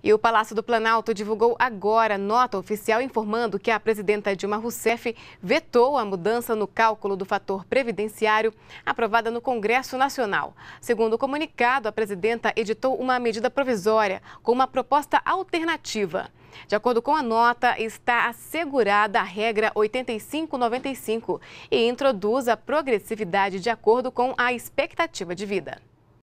E o Palácio do Planalto divulgou agora nota oficial informando que a presidenta Dilma Rousseff vetou a mudança no cálculo do fator previdenciário aprovada no Congresso Nacional. Segundo o comunicado, a presidenta editou uma medida provisória com uma proposta alternativa. De acordo com a nota, está assegurada a regra 8595 e introduz a progressividade de acordo com a expectativa de vida.